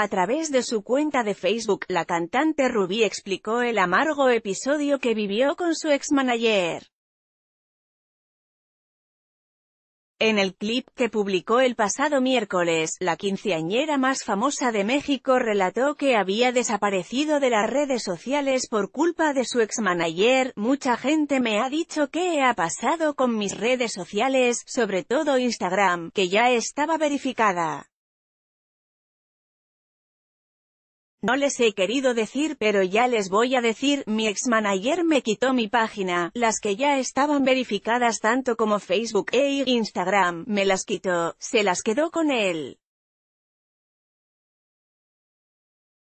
A través de su cuenta de Facebook, la cantante Ruby explicó el amargo episodio que vivió con su ex-manager. En el clip que publicó el pasado miércoles, la quinceañera más famosa de México relató que había desaparecido de las redes sociales por culpa de su ex-manager. Mucha gente me ha dicho qué ha pasado con mis redes sociales, sobre todo Instagram, que ya estaba verificada. No les he querido decir pero ya les voy a decir, mi ex-manager me quitó mi página, las que ya estaban verificadas tanto como Facebook e Instagram, me las quitó, se las quedó con él.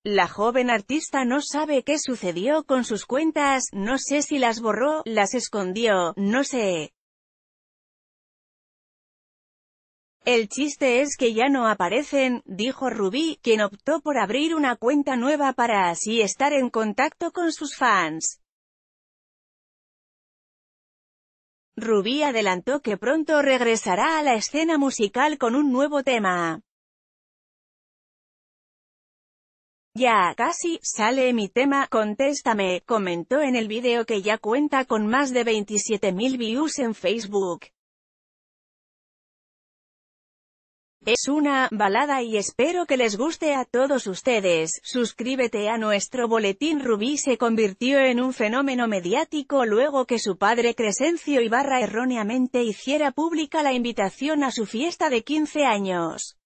La joven artista no sabe qué sucedió con sus cuentas, no sé si las borró, las escondió, no sé. El chiste es que ya no aparecen, dijo Rubí, quien optó por abrir una cuenta nueva para así estar en contacto con sus fans. Rubí adelantó que pronto regresará a la escena musical con un nuevo tema. Ya, casi, sale mi tema, contéstame, comentó en el video que ya cuenta con más de 27.000 views en Facebook. Es una balada y espero que les guste a todos ustedes. Suscríbete a nuestro boletín. Rubí se convirtió en un fenómeno mediático luego que su padre Crescencio Ibarra erróneamente hiciera pública la invitación a su fiesta de 15 años.